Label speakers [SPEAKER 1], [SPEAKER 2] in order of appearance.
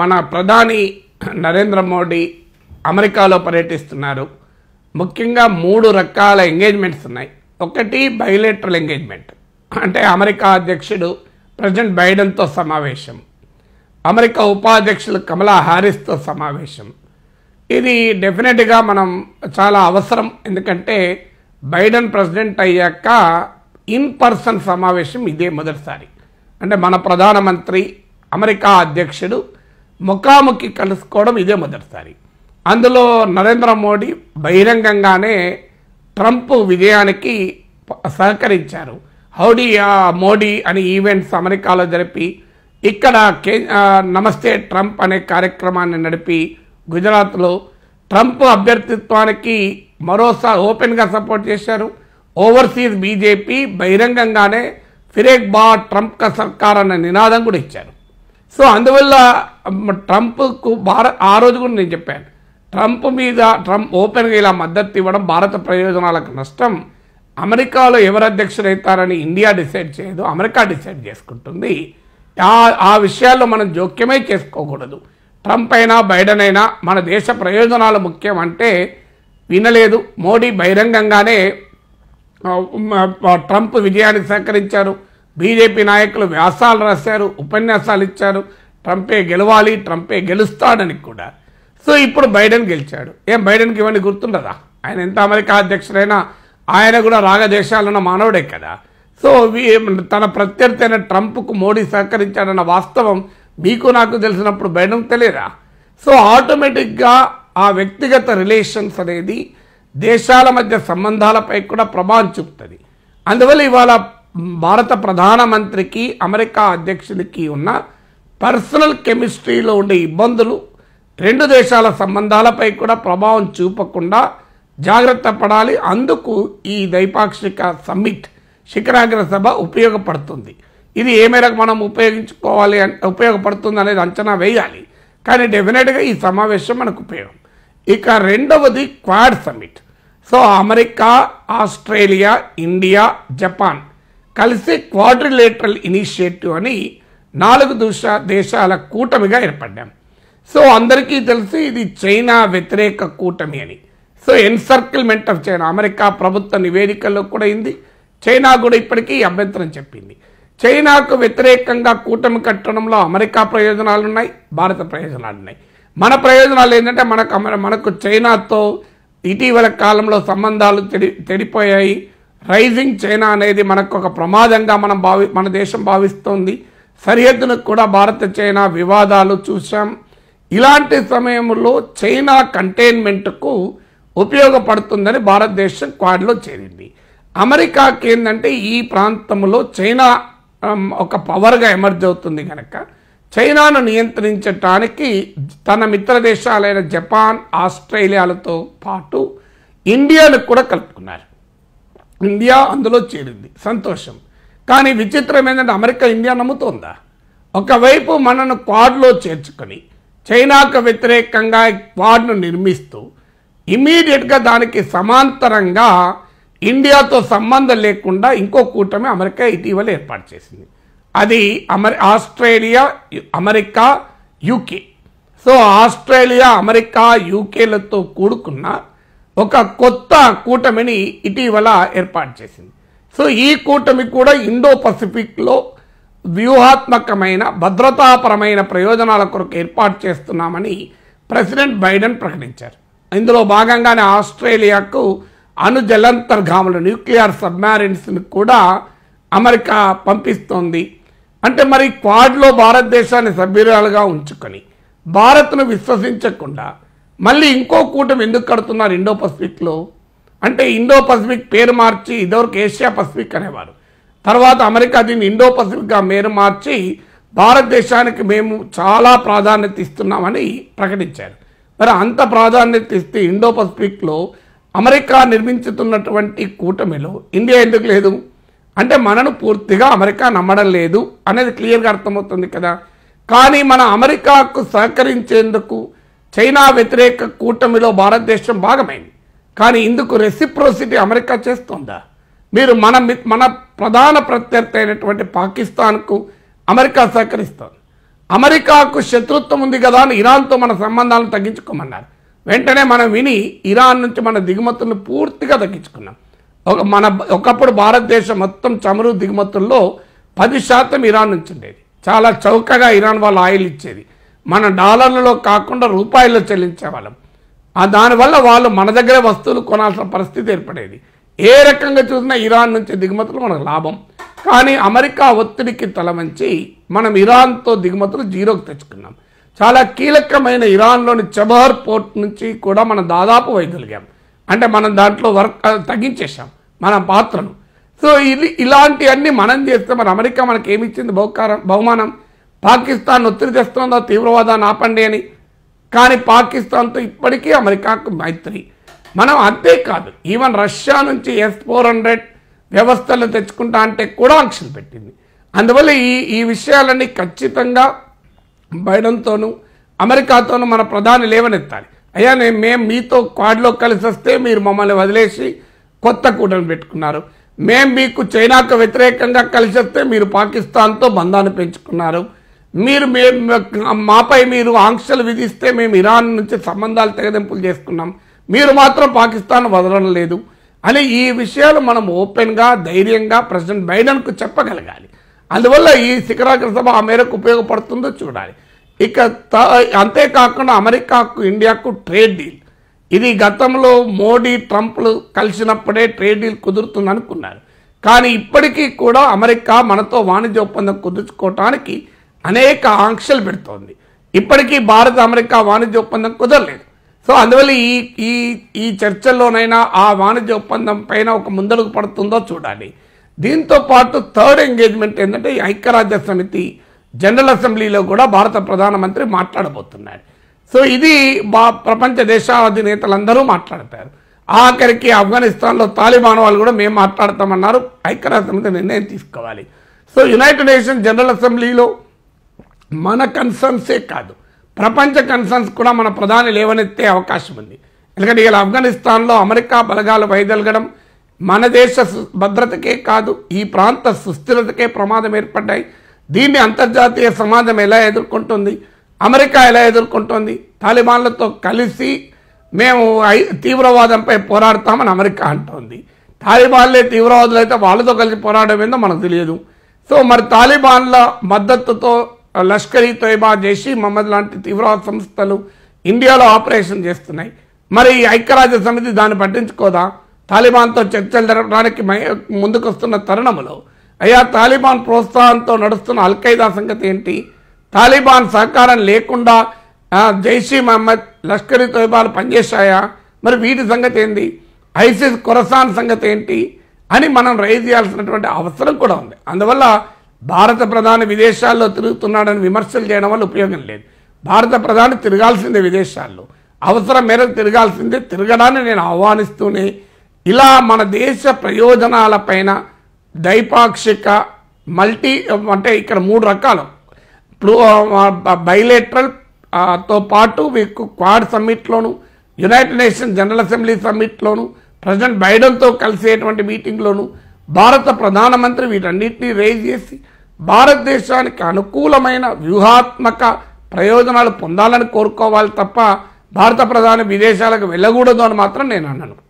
[SPEAKER 1] మన ప్రధాని నరేంద్ర మోడీ అమెరికాలో పర్యటిస్తున్నారు ముఖ్యంగా మూడు రకాల ఎంగేజ్మెంట్స్ ఉన్నాయి ఒకటి బయోలేటరల్ ఎంగేజ్మెంట్ అంటే అమెరికా అధ్యక్షుడు ప్రెసిడెంట్ బైడెన్తో సమావేశం అమెరికా ఉపాధ్యక్షులు కమలా హారిస్తో సమావేశం ఇది డెఫినెట్గా మనం చాలా అవసరం ఎందుకంటే బైడెన్ ప్రెసిడెంట్ అయ్యాక ఇన్ పర్సన్ సమావేశం ఇదే మొదటిసారి అంటే మన ప్రధానమంత్రి అమెరికా అధ్యక్షుడు ముఖాముఖి కలుసుకోవడం ఇదే మొదటిసారి అందులో నరేంద్ర మోడీ బహిరంగంగానే ట్రంప్ విజయానికి సహకరించారు హౌడీ మోడీ అని ఈవెంట్స్ అమెరికాలో జరిపి ఇక్కడ కే నమస్తే ట్రంప్ అనే కార్యక్రమాన్ని నడిపి గుజరాత్లో ట్రంప్ అభ్యర్థిత్వానికి మరోసారి ఓపెన్గా సపోర్ట్ చేశారు ఓవర్సీస్ బీజేపీ బహిరంగంగానే ఫిరేక్ బా ట్రంప్ క సర్కార్ అనే నినాదం కూడా ఇచ్చారు సో అందువల్ల ట్రంప్కు భారత్ ఆ రోజు కూడా నేను చెప్పాను ట్రంప్ మీద ట్రంప్ ఓపెన్గా ఇలా మద్దతు ఇవ్వడం భారత ప్రయోజనాలకు నష్టం అమెరికాలో ఎవరు అధ్యక్షుడైతారని ఇండియా డిసైడ్ చేయదు అమెరికా డిసైడ్ చేసుకుంటుంది ఆ ఆ విషయాల్లో మనం జోక్యమే చేసుకోకూడదు ట్రంప్ అయినా బైడెన్ అయినా మన దేశ ప్రయోజనాలు ముఖ్యం అంటే వినలేదు మోడీ బహిరంగంగానే ట్రంప్ విజయాన్ని సహకరించారు బీజేపీ నాయకులు వ్యాసాలు రాశారు ఉపన్యాసాలు ఇచ్చారు ట్రంపే గెలవాలి ట్రంపే గెలుస్తాడని కూడా సో ఇప్పుడు బైడెన్ గెలిచాడు ఏం బైడెన్కి ఇవన్నీ గుర్తుండదా ఆయన ఎంత అమెరికా అధ్యక్షుడైనా ఆయన కూడా రాగదేశాలున్న మానవుడే కదా సో తన ప్రత్యర్థి అయిన ట్రంప్కు మోడీ సహకరించాడన్న వాస్తవం మీకు నాకు తెలిసినప్పుడు బైడెన్ తెలియదా సో ఆటోమేటిక్గా ఆ వ్యక్తిగత రిలేషన్స్ అనేది దేశాల మధ్య సంబంధాలపై కూడా ప్రభావం చూపుతుంది అందువల్ల ఇవాళ భారత ప్రధానమంత్రికి అమెరికా అధ్యక్షులకి ఉన్న పర్సనల్ కెమిస్ట్రీలో ఉండే ఇబ్బందులు రెండు దేశాల సంబంధాలపై కూడా ప్రభావం చూపకుండా జాగ్రత్త పడాలి అందుకు ఈ ద్వైపాక్షిక సమ్మిట్ శిఖరాగ్ర సభ ఉపయోగపడుతుంది ఇది ఏ మేరకు మనం ఉపయోగించుకోవాలి ఉపయోగపడుతుంది అనేది అంచనా వేయాలి కానీ డెఫినెట్గా ఈ సమావేశం మనకు ఉపయోగం ఇక రెండవది Quad summit so America Australia India Japan కలిసి క్వాడ్రిలేటరల్ ఇనిషియేటివ్ అని నాలుగు దుష దేశాల కూటమిగా ఏర్పడ్డాం సో అందరికీ తెలిసి ఇది చైనా వ్యతిరేక కూటమి అని so encirclement of China America ప్రభుత్వ నివేదికలో కూడా అయింది చైనా కూడా ఇప్పటికీ అభ్యంతరం చెప్పింది చైనాకు వ్యతిరేకంగా కూటమి కట్టడంలో అమెరికా ప్రయోజనాలు ఉన్నాయి భారత ప్రయోజనాలు ఉన్నాయి మన ప్రయోజనాలు ఏంటంటే మనకు మనకు చైనాతో ఇటీవల కాలంలో సంబంధాలు తెడి తెడిపోయాయి రైజింగ్ చైనా అనేది మనకు ఒక ప్రమాదంగా మనం భావి మన దేశం భావిస్తోంది సరిహద్దులకు కూడా భారత చైనా వివాదాలు చూసాం ఇలాంటి సమయంలో చైనా కంటైన్మెంట్కు ఉపయోగపడుతుందని భారతదేశం క్వాడ్లో చేరింది అమెరికాకి ఏంటంటే ఈ ప్రాంతంలో చైనా ఒక పవర్గా ఎమర్జ్ అవుతుంది కనుక చైనాను నియంత్రించటానికి తన మిత్ర దేశాలైన జపాన్ ఆస్ట్రేలియాలతో పాటు ఇండియాను కూడా కలుపుకున్నారు ఇండియా అందులో చేరింది సంతోషం కానీ విచిత్రం ఏంటంటే అమెరికా ఇండియా నమ్ముతోందా ఒకవైపు మనను క్వాడ్లో చేర్చుకొని చైనాకు వ్యతిరేకంగా క్వాడ్ను నిర్మిస్తూ ఇమీడియట్గా దానికి సమాంతరంగా ఇండియాతో సంబంధం లేకుండా ఇంకో కూటమి అమెరికా ఇటీవల ఏర్పాటు చేసింది అది అమెరి Australia America UK so Australia America యూకేలతో కూడుకున్న ఒక కొత్త కూటమిని ఇటీవల ఏర్పాటు చేసింది సో ఈ కూటమి కూడా ఇండో పసిఫిక్లో వ్యూహాత్మకమైన భద్రతాపరమైన ప్రయోజనాల కొరకు ఏర్పాటు చేస్తున్నామని ప్రెసిడెంట్ బైడెన్ ప్రకటించారు ఇందులో భాగంగానే ఆస్ట్రేలియాకు అణుజలంతర్గాములు న్యూక్లియర్ సబ్మారిన్స్ని కూడా అమెరికా పంపిస్తోంది అంటే మరి క్వాడ్లో భారతదేశాన్ని సభ్యురాలుగా ఉంచుకొని భారత్ను విశ్వసించకుండా మళ్ళీ ఇంకో కూటమి ఎందుకు కడుతున్నారు ఇండో పసిఫిక్లో అంటే ఇండో పసిఫిక్ పేరు మార్చి ఇదివరకు ఏషియా పసిఫిక్ అనేవారు తర్వాత అమెరికా దీన్ని ఇండో పసిఫిక్గా మేరు మార్చి భారతదేశానికి మేము చాలా ప్రాధాన్యత ఇస్తున్నామని ప్రకటించారు మరి అంత ప్రాధాన్యత ఇస్తే ఇండో పసిఫిక్లో అమెరికా నిర్మించుతున్నటువంటి కూటమిలో ఇండియా ఎందుకు లేదు అంటే మనను పూర్తిగా అమెరికా నమ్మడం లేదు అనేది క్లియర్గా అర్థమవుతుంది కదా కానీ మన అమెరికాకు సహకరించేందుకు చైనా వ్యతిరేక కూటమిలో భారతదేశం భాగమైంది కానీ ఇందుకు రెసిప్రోసిటీ అమెరికా చేస్తుందా మీరు మన మన ప్రధాన ప్రత్యర్థి అయినటువంటి పాకిస్తాన్కు అమెరికా సహకరిస్తుంది అమెరికాకు శత్రుత్వం ఉంది కదా అని ఇరాన్తో మన సంబంధాలను తగ్గించుకోమన్నారు వెంటనే మనం విని ఇరాన్ నుంచి మన దిగుమతులను పూర్తిగా తగ్గించుకున్నాం ఒక మన ఒకప్పుడు భారతదేశం మొత్తం చమురు దిగుమతుల్లో పది శాతం ఇరాన్ నుంచి ఉండేది చాలా చౌకగా ఇరాన్ వాళ్ళు ఆయిల్ ఇచ్చేది మన డాలర్లలో కాకుండా రూపాయల్లో చెల్లించేవాళ్ళం దానివల్ల వాళ్ళు మన దగ్గరే వస్తువులు కొనాల్సిన పరిస్థితి ఏర్పడేది ఏ రకంగా చూసినా ఇరాన్ నుంచి దిగుమతులు మనకు లాభం కానీ అమెరికా ఒత్తిడికి తలవంచి మనం ఇరాన్తో దిగుమతులు జీరోకి తెచ్చుకున్నాం చాలా కీలకమైన ఇరాన్లోని చబహర్ పోర్ట్ నుంచి కూడా మనం దాదాపు వేయగలిగాం అంటే మనం దాంట్లో వర్క్ తగ్గించేసాం మన పాత్రను సో ఇది ఇలాంటివన్నీ మనం చేస్తే మన అమెరికా మనకి ఏమిచ్చింది బహుకారం బహుమానం పాకిస్తాన్ ఒత్తిడి తెస్తుందో తీవ్రవాదాన్ని ఆపండి అని కానీ పాకిస్తాన్తో ఇప్పటికీ అమెరికాకు మైత్రి మనం అంతేకాదు ఈవెన్ రష్యా నుంచి ఎస్ ఫోర్ హండ్రెడ్ వ్యవస్థలు తెచ్చుకుంటా అంటే కూడా ఆంక్షలు పెట్టింది అందువల్ల ఈ ఈ విషయాలన్నీ ఖచ్చితంగా బైడెన్తోనూ అమెరికాతోనూ మన ప్రధాని లేవనెత్తాలి అయ్యా నేను మేము మీతో క్వాడ్లో కలిసి వస్తే మీరు మమ్మల్ని వదిలేసి కొత్త కూటమి పెట్టుకున్నారు మేము మీకు చైనాకు వ్యతిరేకంగా కలిసి వస్తే మీరు పాకిస్తాన్తో బంధాన్ని పెంచుకున్నారు మీరు మాపై మీరు ఆంక్షలు విధిస్తే మేము ఇరాన్ నుంచి సంబంధాలు తెగదింపులు చేసుకున్నాం మీరు మాత్రం పాకిస్తాన్ వదలడం లేదు అని ఈ విషయాలు మనం ఓపెన్గా ధైర్యంగా ప్రెసిడెంట్ బైడెన్కు చెప్పగలగాలి అందువల్ల ఈ శిఖరాగ్ర సభ ఆ మేరకు ఉపయోగపడుతుందో చూడాలి ఇక అంతేకాకుండా అమెరికాకు ఇండియాకు ట్రేడ్ డీల్ ఇది గతంలో మోడీ ట్రంప్లు కలిసినప్పుడే ట్రేడ్ డీల్ కుదురుతుందనుకున్నారు కానీ ఇప్పటికీ కూడా అమెరికా మనతో వాణిజ్య ఒప్పందం కుదుర్చుకోవటానికి అనేక ఆంక్షలు పెడుతోంది ఇప్పటికీ భారత అమెరికా వాణిజ్య ఒప్పందం కుదరలేదు సో అందువల్ల ఈ ఈ ఈ చర్చల్లోనైనా ఆ వాణిజ్య ఒప్పందం పైన ఒక ముందడుగు పడుతుందో చూడాలి దీంతో పాటు థర్డ్ ఎంగేజ్మెంట్ ఏంటంటే ఐక్యరాజ్య సమితి జనరల్ అసెంబ్లీలో కూడా భారత ప్రధానమంత్రి మాట్లాడబోతున్నాడు సో ఇది ప్రపంచ నేతలందరూ మాట్లాడతారు ఆఖరికి ఆఫ్ఘనిస్తాన్లో తాలిబాన్ వాళ్ళు కూడా మేము మాట్లాడతామన్నారు ఐక్యరాజ్య సమితి నిర్ణయం తీసుకోవాలి సో యునైటెడ్ నేషన్స్ జనరల్ అసెంబ్లీలో మన కన్సర్న్సే కాదు ప్రపంచ కన్సర్న్స్ కూడా మన ప్రధాని లేవనెత్తే అవకాశం ఉంది ఎందుకంటే ఇలా ఆఫ్ఘనిస్తాన్లో అమెరికా బలగాలు వైదొలగడం మన దేశ భద్రతకే కాదు ఈ ప్రాంత సుస్థిరతకే ప్రమాదం ఏర్పడ్డాయి దీన్ని అంతర్జాతీయ సమాజం ఎలా ఎదుర్కొంటుంది అమెరికా ఎలా ఎదుర్కొంటుంది తాలిబాన్లతో కలిసి మేము తీవ్రవాదంపై పోరాడతామని అమెరికా అంటోంది తాలిబాన్లే తీవ్రవాదులు అయితే వాళ్ళతో కలిసి పోరాడమేందో మనకు తెలియదు సో మరి తాలిబాన్ల మద్దతుతో ఈ తోయబా చేసి మహమ్మద్ లాంటి తీవ్రవాద సంస్థలు ఇండియాలో ఆపరేషన్ చేస్తున్నాయి మరి ఐక్యరాజ్య సమితి దాన్ని పట్టించుకోదా తాలిబాన్తో చర్చలు జరపడానికి ముందుకొస్తున్న తరుణంలో అయ్యా తాలిబాన్ ప్రోత్సాహంతో నడుస్తున్న అల్ఖైదా సంగతి ఏంటి తాలిబాన్ సహకారం లేకుండా జైషీ మహమ్మద్ లష్కర్ తోయబాలు పనిచేశాయా మరి వీటి సంగతి ఏంటి ఐసిస్ కొరసాన్ సంగతి ఏంటి అని మనం రైజ్ చేయాల్సినటువంటి అవసరం కూడా ఉంది అందువల్ల భారత ప్రధాని విదేశాల్లో తిరుగుతున్నాడని విమర్శలు చేయడం వల్ల ఉపయోగం లేదు భారత ప్రధాని తిరగాల్సిందే విదేశాల్లో అవసరం మేరకు తిరగాల్సిందే తిరగడాన్ని నేను ఆహ్వానిస్తూనే ఇలా మన దేశ ప్రయోజనాలపైన ద్వైపాక్షిక మల్టీ అంటే ఇక్కడ మూడు రకాలు బైలేటరల్ తో పాటు మీకు క్వాడ్ సమ్మిట్లోను యునైటెడ్ నేషన్స్ జనరల్ అసెంబ్లీ సమ్మిట్లోను ప్రెసిడెంట్ బైడెన్తో కలిసేటువంటి మీటింగ్లోను భారత ప్రధానమంత్రి వీటన్నిటినీ రేజ్ చేసి భారతదేశానికి అనుకూలమైన వ్యూహాత్మక ప్రయోజనాలు పొందాలని కోరుకోవాలి తప్ప భారత ప్రధాని విదేశాలకు వెళ్ళకూడదు అని మాత్రం నేను అన్నాను